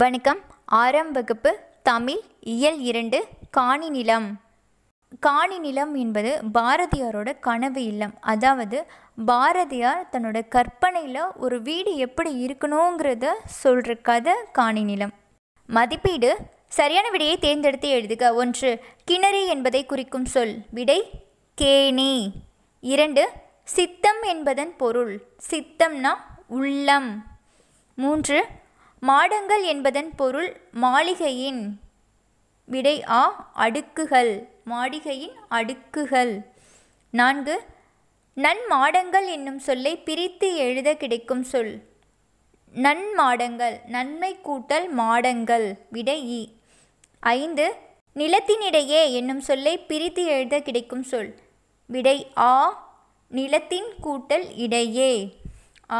வணக்கம் ஆறாம் வகுப்பு தமிழ் இயல் இரண்டு காணி நிலம் காணி நிலம் என்பது பாரதியாரோட கனவு இல்லம் அதாவது பாரதியார் தன்னோட கற்பனையில் ஒரு வீடு எப்படி இருக்கணுங்கிறத சொல்கிற கதை காணி நிலம் மதிப்பீடு சரியான விடையை தேர்ந்தெடுத்து எழுதுக ஒன்று கிணறு என்பதை குறிக்கும் சொல் விடை கேணி இரண்டு சித்தம் என்பதன் பொருள் சித்தம்னா உள்ளம் மூன்று மாடங்கள் என்பதன் பொருள் மாளிகையின் விடை ஆ அடுக்குகள் மாளிகையின் அடுக்குகள் நான்கு நன்மாடங்கள் என்னும் சொல்லை பிரித்து எழுத கிடைக்கும் சொல் நன்மாடங்கள் நன்மை கூட்டல் மாடங்கள் விடை இ ஐந்து நிலத்தினிடையே என்னும் சொல்லை பிரித்து எழுத கிடைக்கும் சொல் விடை ஆ நிலத்தின் கூட்டல் இடையே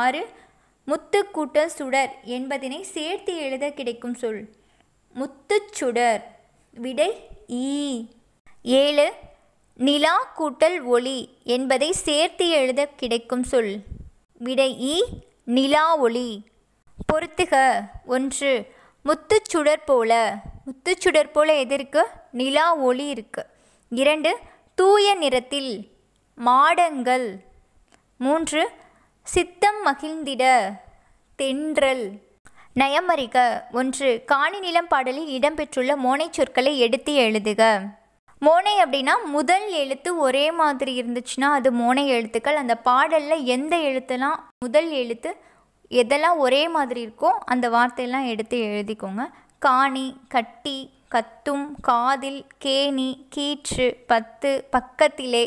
ஆறு முத்து கூட்ட சுடர் என்பதினை சேர்த்து எழுத கிடைக்கும் சொல் முத்துச்சுடர் விடை ஈ ஏழு நிலா கூட்டல் ஒளி என்பதை சேர்த்து எழுத கிடைக்கும் சொல் விடை ஈ நிலா ஒளி பொறுத்துக ஒன்று முத்துச்சுடர் போல முத்துச்சுடர் போல எதிர்க்கு நிலா ஒளி இருக்கு இரண்டு தூய நிறத்தில் மாடங்கள் மூன்று சித்தம் மகிழ்ந்திட தென்றல் நயமறிக ஒன்று காணி நிலம் பாடலில் இடம்பெற்றுள்ள மோனை சொற்களை எடுத்து எழுதுக மோனை அப்படின்னா முதல் எழுத்து ஒரே மாதிரி இருந்துச்சுன்னா அது மோனை எழுத்துக்கள் அந்த பாடலில் எந்த எழுத்துலாம் முதல் எழுத்து எதெல்லாம் ஒரே மாதிரி இருக்கோ அந்த வார்த்தையெல்லாம் எடுத்து எழுதிக்கோங்க காணி கட்டி கத்தும் காதில் கேணி கீற்று பத்து பக்கத்திலே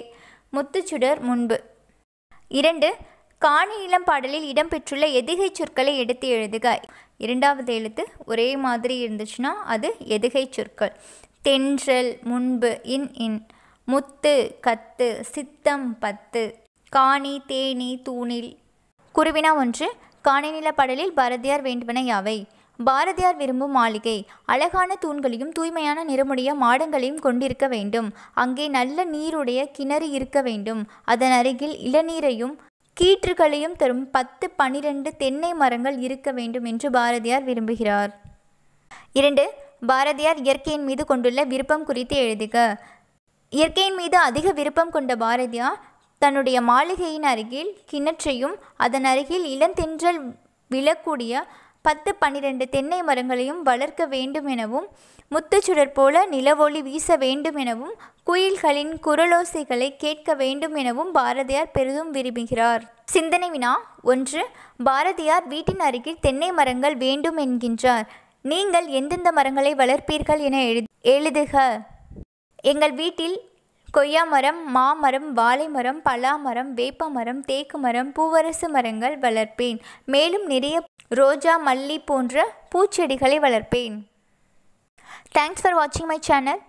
முத்துச்சுடர் முன்பு இரண்டு காணி இளம் பாடலில் இடம்பெற்றுள்ள எதிகை சொற்களை எடுத்து எழுதுக இரண்டாவது எழுத்து ஒரே மாதிரி இருந்துச்சுன்னா அது எதுகை சொற்கள் தென்றல் முன்பு இன் இன் முத்து கத்து சித்தம் பத்து காணி தேனி தூணில் குருவினா ஒன்று காணிநில பாடலில் பாரதியார் வேண்டுமென யாவை பாரதியார் விரும்பும் மாளிகை அழகான தூண்களையும் தூய்மையான நிறமுடைய மாடங்களையும் கொண்டிருக்க வேண்டும் அங்கே நல்ல நீருடைய கிணறு இருக்க வேண்டும் அதன் அருகில் இளநீரையும் கீற்றுகளையும் தரும் பத்து பனிரெண்டு தென்னை மரங்கள் இருக்க வேண்டும் என்று பாரதியார் விரும்புகிறார் இரண்டு பாரதியார் இயற்கையின் மீது கொண்டுள்ள விருப்பம் குறித்து எழுதுக இயற்கையின் மீது அதிக விருப்பம் கொண்ட பாரதியார் தன்னுடைய மாளிகையின் அருகில் கிணற்றையும் அதன் அருகில் இளந்தென்றல் விழக்கூடிய பத்து பன்னிரண்டு தென்னை மரங்களையும் வளர்க்க வேண்டும் எனவும் முத்துச்சுடர் போல நிலவொளி வீச வேண்டும் எனவும் குயில்களின் குரலோசைகளை கேட்க வேண்டும் எனவும் பாரதியார் பெரிதும் விரும்புகிறார் சிந்தனை வினா ஒன்று பாரதியார் வீட்டின் அருகில் தென்னை மரங்கள் வேண்டும் என்கின்றார் நீங்கள் எந்தெந்த மரங்களை வளர்ப்பீர்கள் என எழு எழுதுக எங்கள் வீட்டில் கொய்யா மரம் மாமரம் வாழை மரம் பலாமரம் வேப்ப மரம் தேக்கு மரம் பூவரசு மரங்கள் வளர்ப்பேன் மேலும் நிறைய ரோஜா மல்லி போன்ற பூச்செடிகளை வளர்ப்பேன் தேங்க்ஸ் ஃபார் வாட்சிங் மை சேனல்